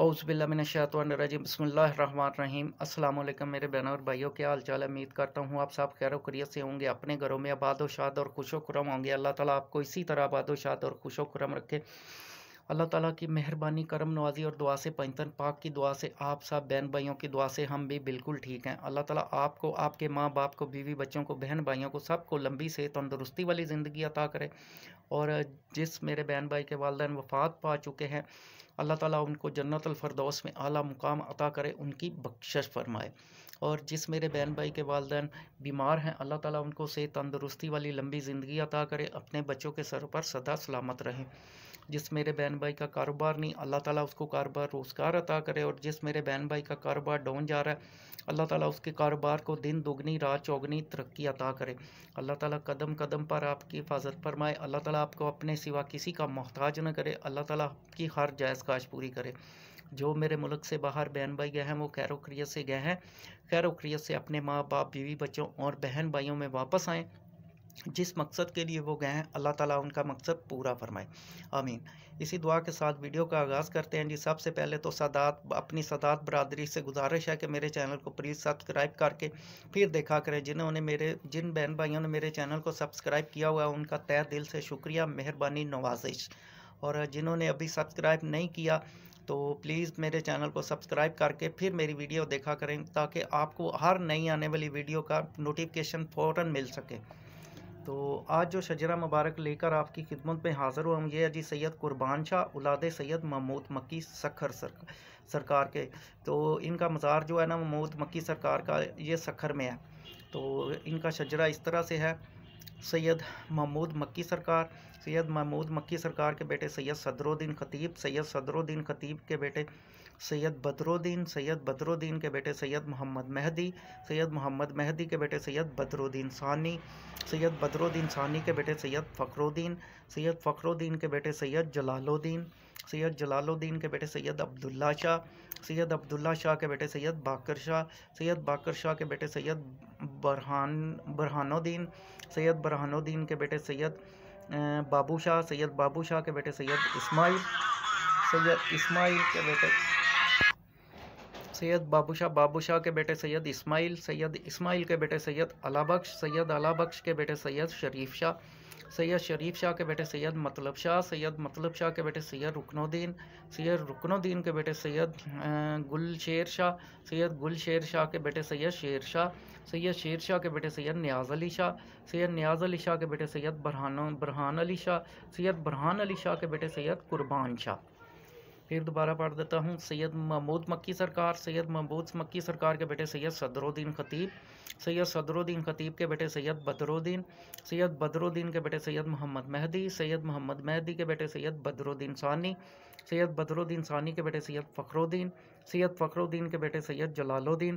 Os باللہ من الشیطان الرجیم بسم اللہ الرحمن الرحیم السلام علیکم میرے بہنوں اور بھائیوں کے حال چال امید کرتا ہوں آپ صاحب خیر و قریت سے ہوں گے اپنے گھروں میں آباد و شاد اور خوش و خرم ہوں گے اللہ تعالیٰ آپ کو اسی طرح آباد و شاد اور خوش و خرم رکھے اللہ تعالیٰ کی مہربانی کرم نوازی اور دعا سے پینتن پاک کی دعا سے آپ سب بہن بھائیوں کی دعا سے ہم بھی بالکل ٹھیک ہیں اللہ تعالیٰ آپ کو آپ کے ماں باپ کو بیوی بچوں کو بہن بھائیوں کو سب کو لمبی سے تندرستی والی زندگی عطا کرے اور جس میرے بہن بھائی کے والدین وفات پا چکے ہیں اللہ تعالیٰ ان کو جنت الفردوس میں اعلیٰ مقام عطا کرے ان کی بخشش فرمائے اور جس میرے بہن بھائی کے والدین بیمار ہیں اللہ تعالیٰ ان کو صحت تندرستی والی لمبی زندگی عطا کرے اپنے بچوں کے سر پر سدا سلامت رہے جس میرے بہن بھائی کا کاروبار نہیں اللہ تعالیٰ اس کو کاروبار روزگار عطا کرے اور جس میرے بہن بھائی کا کاروبار ڈون جا رہا ہے اللہ تعالیٰ اس کے کاروبار کو دن دگنی رات چوگنی ترقی عطا کرے اللہ تعالیٰ قدم قدم پر آپ کی حفاظت فرمائے اللہ تعالیٰ آپ کو اپنے سوا کسی کا محتاج نہ کرے اللہ تعالیٰ آپ کی ہر جائز کاج پوری کرے جو میرے ملک سے باہر بہن بھائی گئے ہیں وہ خیر وقریت سے گئے ہیں خیر و خریت سے اپنے ماں باپ بیوی بچوں اور بہن بھائیوں میں واپس آئیں جس مقصد کے لیے وہ گئے ہیں اللہ تعالیٰ ان کا مقصد پورا فرمائے آمین اسی دعا کے ساتھ ویڈیو کا آغاز کرتے ہیں جی سب سے پہلے تو سادات اپنی سادات برادری سے گزارش ہے کہ میرے چینل کو پلیز سبسکرائب کر کے پھر دیکھا کریں جنہوں نے میرے جن بہن بھائیوں نے میرے چینل کو سبسکرائب کیا ہوا ان کا طے دل سے شکریہ مہربانی نوازش اور جنہوں نے ابھی سبسکرائب نہیں کیا تو پلیز میرے چینل کو سبسکرائب کر کے پھر میری ویڈیو دیکھا کریں تاکہ آپ کو ہر نئی آنے والی ویڈیو کا نوٹیفیکیشن فوراً مل سکے تو آج جو شجرہ مبارک لے کر آپ کی خدمت میں حاضر ہوں یہ جی سید قربان شاہ اولاد سید محمود مکی سکھر سرکار کے تو ان کا مزار جو ہے نا محمود مکی سرکار کا یہ سکھر میں ہے تو ان کا شجرہ اس طرح سے ہے سید محمود مکی سرکار سید محمود مکی سرکار کے بیٹے سید صدر الدین خطیب سید صدرالدین خطیب کے بیٹے سید بدرالدین سید بدرالدین کے بیٹے سید محمد مہدی سید محمد مہدی کے بیٹے سید بدرالدین ثانی سید بدرالدین ثانی کے بیٹے سید الدین سید الدین کے بیٹے سید جلال الدین سید جلال الدین کے بیٹے سید عبداللہ شاہ سید عبداللہ شاہ کے بیٹے سید باکر شاہ سید باکر شاہ کے بیٹے سید برہان برہان الدین سید برہان الدین کے بیٹے سید بابو شاہ سید بابو شاہ کے بیٹے سید اسماعیل سید اسماعیل کے بیٹے سید بابو شاہ بابو شاہ کے بیٹے سید اسماعیل سید اسماعیل کے بیٹے سید علابخش سید بخش کے بیٹے سید شریف شاہ سید شریف شاہ کے بیٹے سید مطلب شاہ سید مطلب شاہ کے بیٹے سید رکن الدین سید رکن الدین کے بیٹے سید گل شیر شاہ سید گل شیر شاہ کے بیٹے سید شیر شاہ سید شیر شاہ کے بیٹے سید نیاز علی شاہ سید نیاز علی شاہ کے بیٹے سید برہان علی شاہ سید برہان علی شاہ کے بیٹے سید قربان شاہ پھر دوبارہ پڑھ دیتا ہوں سید محمود مکی سرکار سید محمود مکی سرکار کے بیٹے سید صدر الدین خطیب سید صدر الدین خطیب کے بیٹے سید بدر الدین سید بدر الدین کے بیٹے سید محمد مہدی سید محمد مہدی کے بیٹے سید بدر الدین ثانی سید بدر الدین ثانی کے بیٹے سید فخر الدین سید فخر الدین کے بیٹے سید جلال الدین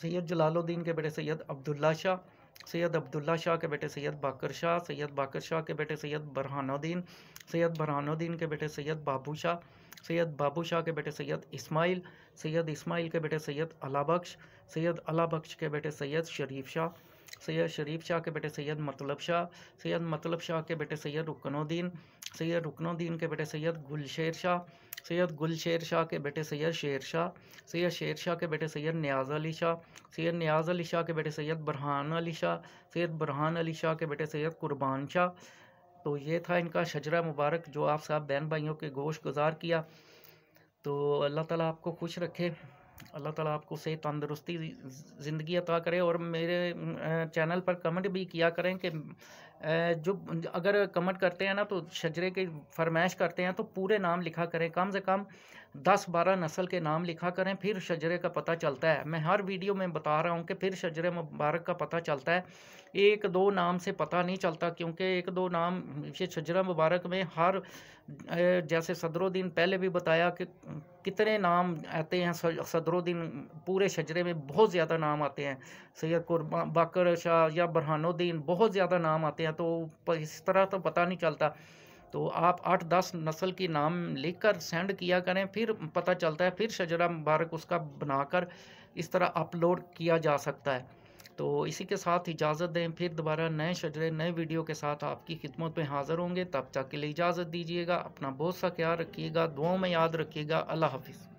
سید جلال الدین کے بیٹے سید عبداللہ شاہ سید عبداللہ شاہ کے بیٹے سید باکر شاہ سید باکر شاہ کے بیٹے سید برہان الدین سید برہان الدین کے بیٹے سید بابو شاہ سید بابو شاہ کے بیٹے سید اسماعیل سید اسماعیل کے بیٹے سید علا بخش سید علا بخش کے بیٹے سید شریف شاہ سید شریف شاہ کے بیٹے سید مطلب شاہ سید مطلب شاہ کے بیٹے سید رکن الدین سید رکن الدین کے بیٹے سید گل شیر شاہ سید گل شیر شاہ کے بیٹے سید شیر شاہ سید شیر شاہ کے بیٹے سید نیاز علی شاہ سید نیاز علی شاہ کے بیٹے سید برہان علی شاہ سید برہان علی شاہ کے بیٹے سید قربان شاہ تو یہ تھا ان کا شجرہ مبارک جو آپ صاحب بہن بھائیوں کے گوش گزار کیا تو اللہ تعالیٰ آپ کو خوش رکھے اللہ تعالیٰ آپ کو صحیح تندرستی زندگی عطا کرے اور میرے چینل پر کمنٹ بھی کیا کریں کہ جو اگر کمٹ کرتے ہیں نا تو شجرے کی فرمائش کرتے ہیں تو پورے نام لکھا کریں کم سے کم دس بارہ نسل کے نام لکھا کریں پھر شجرے کا پتہ چلتا ہے میں ہر ویڈیو میں بتا رہا ہوں کہ پھر شجر مبارک کا پتہ چلتا ہے ایک دو نام سے پتہ نہیں چلتا کیونکہ ایک دو نام یہ شجرہ مبارک میں ہر جیسے صدر الدین پہلے بھی بتایا کہ کتنے نام آتے ہیں صدر الدین پورے شجرے میں بہت زیادہ نام آتے ہیں سید قربان بکر شاہ یا برہان الدین بہت زیادہ نام آتے ہیں تو اس طرح تو پتہ نہیں چلتا تو آپ آٹھ دس نسل کی نام لکھ کر سینڈ کیا کریں پھر پتہ چلتا ہے پھر شجرہ مبارک اس کا بنا کر اس طرح اپلوڈ کیا جا سکتا ہے تو اسی کے ساتھ اجازت دیں پھر دوبارہ نئے شجرے نئے ویڈیو کے ساتھ آپ کی خدمت میں حاضر ہوں گے تب تک کے لیے اجازت دیجیے گا اپنا بہت سا خیال رکھیے گا دعاؤں میں یاد رکھیے گا اللہ حافظ